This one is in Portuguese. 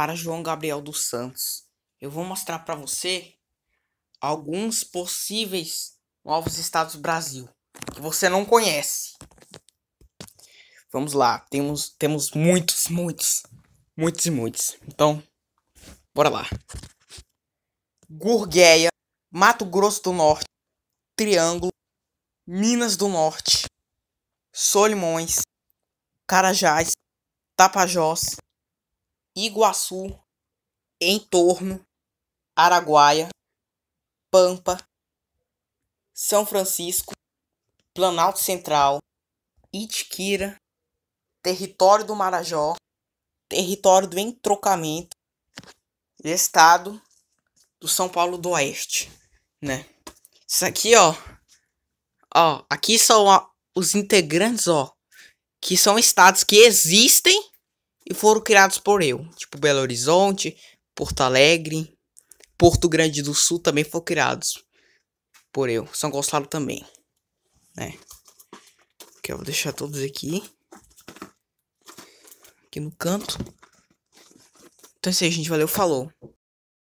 para João Gabriel dos Santos. Eu vou mostrar para você alguns possíveis novos estados do Brasil que você não conhece. Vamos lá, temos temos muitos, muitos, muitos e muitos. Então, bora lá. Gurgueia, Mato Grosso do Norte, Triângulo, Minas do Norte, Solimões, Carajás, Tapajós, Iguaçu, Entorno, Araguaia, Pampa, São Francisco, Planalto Central, Itiquira, Território do Marajó, Território do Entrocamento, Estado do São Paulo do Oeste, né? Isso aqui, ó, ó, aqui são ó, os integrantes, ó, que são estados que existem e foram criados por eu. Tipo Belo Horizonte, Porto Alegre, Porto Grande do Sul também foram criados por eu. São Gonçalo também. Né? Que eu vou deixar todos aqui. Aqui no canto. Então é isso aí, gente. Valeu, falou.